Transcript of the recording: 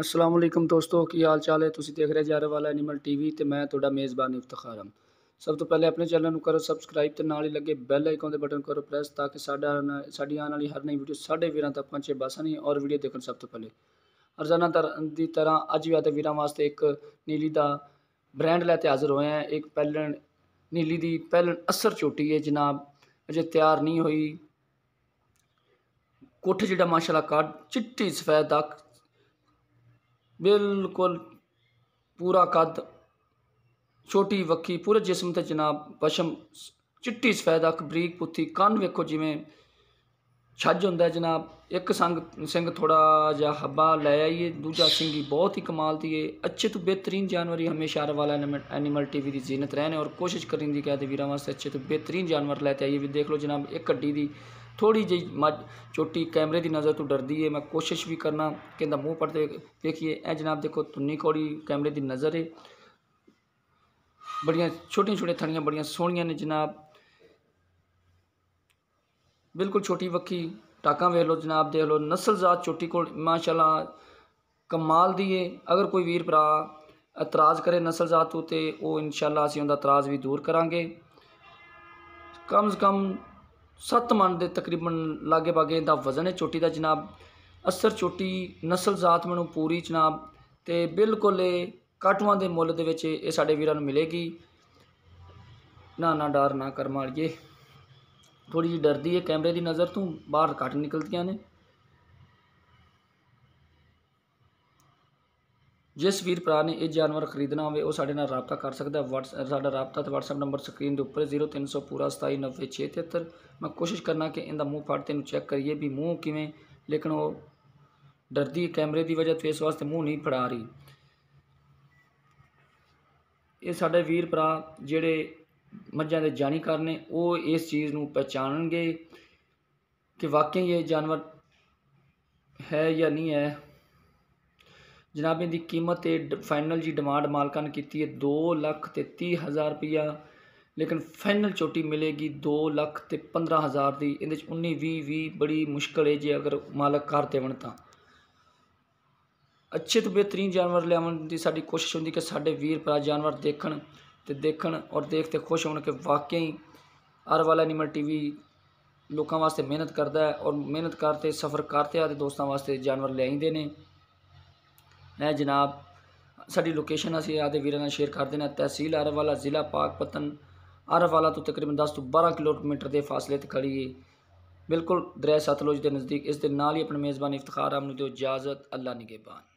ਅਸਲਾਮ ਅਲੈਕਮ ਦੋਸਤੋ ਕੀ ਹਾਲ ਚਾਲ ਹੈ ਤੁਸੀਂ ਦੇਖ ਰਹੇ ਜਾਰੇ ਵਾਲਾ ਐਨੀਮਲ ਟੀਵੀ ਤੇ ਮੈਂ ਤੁਹਾਡਾ ਮੇਜ਼ਬਾਨ ਇਫਤਖਾਰ ਹਾਂ ਸਭ ਤੋਂ ਪਹਿਲੇ ਆਪਣੇ ਚੈਨਲ ਨੂੰ ਕਰੋ ਸਬਸਕ੍ਰਾਈਬ ਤੇ ਨਾਲ ਹੀ ਲੱਗੇ ਬੈਲ ਆਈਕਨ ਦੇ ਬਟਨ ਕਰੋ ਪ੍ਰੈਸ ਤਾਂ ਕਿ ਸਾਡਾ ਸਾਡੀ ਆਉਣ ਵਾਲੀ ਹਰ ਨਈ ਵੀਡੀਓ ਸਾਡੇ ਵੀਰਾਂ ਤੱਕ ਪਹੁੰਚੇ ਨਹੀਂ ਔਰ ਵੀਡੀਓ ਦੇਖਣ ਸਭ ਤੋਂ ਪਹਿਲੇ ਤਰ ਦੀ ਤਰ੍ਹਾਂ ਅੱਜ ਵੀ ਆਤੇ ਵੀਰਾਂ ਵਾਸਤੇ ਇੱਕ ਨੀਲੀ ਦਾ ਬ੍ਰਾਂਡ ਲੈ ਤੇ ਹਾਜ਼ਰ ਹੋਏ ਆ ਇੱਕ ਪਹਿਲਣ ਨੀਲੀ ਦੀ ਪਹਿਲਣ ਅਸਰ ਚੋਟੀ ਹੈ ਜਨਾਬ ਅਜੇ ਤਿਆਰ ਨਹੀਂ ਹੋਈ ਕੋਠ ਜਿਹੜਾ ਮਾਸ਼ਾਅੱਲਾ ਕਾ ਚਿੱਟੀ ਸਫੈਦ ਦਾ ਬਿਲਕੁਲ ਪੂਰਾ ਕੱਦ ਛੋਟੀ ਵੱਖੀ ਪੂਰੇ ਜਿਸਮ ਤੇ ਜਨਾਬ ਪਸ਼ਮ ਚਿੱਟੀ ਸਫੈਦ ਅੱਖ ਬਰੀਕ ਪੁੱਥੀ ਕੰਨ ਵੇਖੋ ਜਿਵੇਂ ਛੱਜ ਹੁੰਦਾ ਜਨਾਬ ਇੱਕ ਸੰਗ ਸਿੰਘ ਥੋੜਾ ਜਿਹਾ ਹੱਬਾ ਲੈ ਆਈਏ ਦੂਜਾ ਸਿੰਘ ਹੀ ਬਹੁਤ ਹੀ ਕਮਾਲ ਦੀ ਏ ਅੱਛੇ ਤੋਂ ਬਿਹਤਰੀਨ ਜਾਨਵਰੀ ਹਮੇਸ਼ਾ ਆਰ ਵਾਲਾ ਐਨੀਮਲ ਟੀਵੀ ਦੀ ਜ਼ੀਨਤ ਰਹਿਣੇ ਔਰ ਕੋਸ਼ਿਸ਼ ਕਰੀਂ ਦੀ ਕਹਤੇ ਵੀਰਾਂ ਵਾਸਤੇ ਅੱਛੇ ਤੋਂ ਬਿਹਤਰੀਨ ਜਾਨਵਰ ਲੈ ਤੇ ਆਈਏ ਵੀ ਦੇਖ ਲਓ ਜਨਾਬ ਇੱਕ ਗੱਡੀ ਦੀ ਥੋੜੀ ਜਿਹੀ ਮੱਝ ਛੋਟੀ ਕੈਮਰੇ ਦੀ ਨਜ਼ਰ ਤੋਂ ਡਰਦੀ ਹੈ ਮੈਂ ਕੋਸ਼ਿਸ਼ ਵੀ ਕਰਨਾ ਕਿ ਇਹਦਾ ਮੂੰਹ ਪਰ ਦੇਖੀਏ ਇਹ ਜਨਾਬ ਦੇਖੋ ਤੁੰਨੀ ਕੋੜੀ ਕੈਮਰੇ ਦੀ ਨਜ਼ਰ ਹੈ ਬੜੀਆਂ ਛੋਟੀਆਂ ਛੋਟੇ ਥਣੀਆਂ ਬੜੀਆਂ ਸੋਹਣੀਆਂ ਨੇ ਜਨਾਬ ਬਿਲਕੁਲ ਛੋਟੀ ਵੱਖੀ ਟਾਕਾਂ ਵੇਖ ਲਓ ਜਨਾਬ ਦੇਖ ਲਓ ਨਸਲਜ਼ਾਤ ਛੋਟੀ ਕੋਲ ਮਾਸ਼ਾਅੱਲਾ ਕਮਾਲ ਦੀ ਏ ਅਗਰ ਕੋਈ ਵੀਰ ਭਰਾ ਇਤਰਾਜ਼ ਕਰੇ ਨਸਲਜ਼ਾਤ ਉਤੇ ਉਹ ਇਨਸ਼ਾਅੱਲਾ ਅਸੀਂ ਉਹਦਾ ਇਤਰਾਜ਼ ਵੀ ਦੂਰ ਕਰਾਂਗੇ ਕਮ ਕਮ ਸੱਤ ਮਨ ਦੇ ਤਕਰੀਬਨ ਲਾਗੇ ਬਾਗੇ ਦਾ ਵਜ਼ਨ ਹੈ ਚੋਟੀ ਦਾ ਜਨਾਬ ਅਸਰ ਚੋਟੀ ਨਸਲ ਜ਼ਾਤ ਮੈਨੂੰ ਪੂਰੀ ਜਨਾਬ ਤੇ ਬਿਲਕੁਲ ਇਹ ਕਾਟੂਆਂ ਦੇ ਮੁੱਲ ਦੇ ਵਿੱਚ ਇਹ ਸਾਡੇ ਵੀਰਾਂ ਨੂੰ ਮਿਲੇਗੀ ਨਾ ਨਾ ਡਰ ਨਾ ਕਰ ਮਾਰੀਏ ਥੋੜੀ ਜੀ ਡਰਦੀ ਹੈ ਕੈਮਰੇ ਦੀ ਨਜ਼ਰ ਤੋਂ ਬਾਹਰ ਕੱਟ ਨਿਕਲਦੀਆਂ ਨੇ ਜਿਸ ਵੀਰ ਭਰਾ ਨੇ ਇਹ ਜਾਨਵਰ ਖਰੀਦਣਾ ਹੋਵੇ ਉਹ ਸਾਡੇ ਨਾਲ ਰਾਬਤਾ ਕਰ ਸਕਦਾ ਹੈ WhatsApp ਸਾਡਾ ਰਾਬਤਾ ਤੇ WhatsApp ਨੰਬਰ ਸਕਰੀਨ ਦੇ ਉੱਪਰ 0300 ਪੂਰਾ 279673 ਮੈਂ ਕੋਸ਼ਿਸ਼ ਕਰਨਾ ਕਿ ਇਹਦਾ ਮੂੰਹ ਫੜ ਤੇ ਨੂੰ ਚੈੱਕ ਕਰੀਏ ਵੀ ਮੂੰਹ ਕਿਵੇਂ ਲੇਕਿਨ ਉਹ ਡਰਦੀ ਕੈਮਰੇ ਦੀ ਵਜ੍ਹਾ ਤੋਂ ਇਸ ਵਾਸਤੇ ਮੂੰਹ ਨਹੀਂ ਫੜਾ ਰਹੀ ਇਹ ਸਾਡੇ ਵੀਰ ਭਰਾ ਜਿਹੜੇ ਮੱਝਾਂ ਦੇ ਜਾਣਕਾਰ ਨੇ ਉਹ ਇਸ ਚੀਜ਼ ਨੂੰ ਪਛਾਣਨਗੇ ਕਿ ਵਾਕਈ ਇਹ ਜਾਨਵਰ ਹੈ ਜਾਂ ਨਹੀਂ ਹੈ ਜਨਾਬ ਇਹਦੀ ਕੀਮਤ ਤੇ ਫਾਈਨਲ ਜੀ ਡਿਮਾਂਡ ਮਾਲਕਾਂ ਨੇ ਕੀਤੀ ਹੈ 2 ਲੱਖ ਤੇ 30 ਹਜ਼ਾਰ ਰੁਪਇਆ ਲੇਕਿਨ ਫਾਈਨਲ ਚੋਟੀ ਮਿਲੇਗੀ 2 ਲੱਖ ਤੇ 15 ਹਜ਼ਾਰ ਦੀ ਇਹਦੇ ਚ 19 20 20 ਬੜੀ ਮੁਸ਼ਕਲ ਹੈ ਜੇ ਅਗਰ ਮਾਲਕ ਕਰ ਵਣ ਤਾਂ ਅੱਛੇ ਤੋਂ ਬਿਹਤਰੀਨ ਜਾਨਵਰ ਲਿਆਉਣ ਦੀ ਸਾਡੀ ਕੋਸ਼ਿਸ਼ ਹੁੰਦੀ ਕਿ ਸਾਡੇ ਵੀਰ ਭਰਾ ਜਾਨਵਰ ਦੇਖਣ ਤੇ ਦੇਖਣ ਔਰ ਦੇਖ ਤੇ ਖੁਸ਼ ਹੋਣ ਕਿ ਵਾਕਈ ਆਰ ਵਾਲਾ ਐਨੀਮਲ ਟੀਵੀ ਲੋਕਾਂ ਵਾਸਤੇ ਮਿਹਨਤ ਕਰਦਾ ਹੈ ਔਰ ਮਿਹਨਤ ਕਰਤੇ ਸਫ਼ਰ ਕਰਤੇ ਆਦੇ ਦੋਸਤਾਂ ਵਾਸਤੇ ਜਾਨਵਰ ਆਂਦੇ ਨੇ ਨੇ ਜਨਾਬ ਸਾਡੀ ਲੋਕੇਸ਼ਨ ਅਸੀਂ ਆਦੇ ਵੀਰਾਂ ਨਾਲ ਸ਼ੇਅਰ ਕਰ ਦੇਣਾ ਤਹਿਸੀਲ ਅਰਵਾਲਾ ਜ਼ਿਲ੍ਹਾ ਪਾਕਪਤਨ ਅਰਵਾਲਾ ਤੋਂ ਤਕਰੀਬਨ 10 ਤੋਂ 12 ਕਿਲੋਮੀਟਰ ਦੇ ਫਾਸਲੇ ਤੇ ਖੜੀ ਹੈ ਬਿਲਕੁਲ ਦਰਿਆ ਸਤਲੁਜ ਦੇ ਨਜ਼ਦੀਕ ਇਸ ਦੇ ਨਾਲ ਹੀ ਆਪਣੇ ਮੇਜ਼ਬਾਨ ਇਫਤਖਾਰ ਆਮ ਨੂੰ ਦਿਓ ਇਜਾਜ਼ਤ ਅੱਲਾ ਨਿਗੇਬਾਨ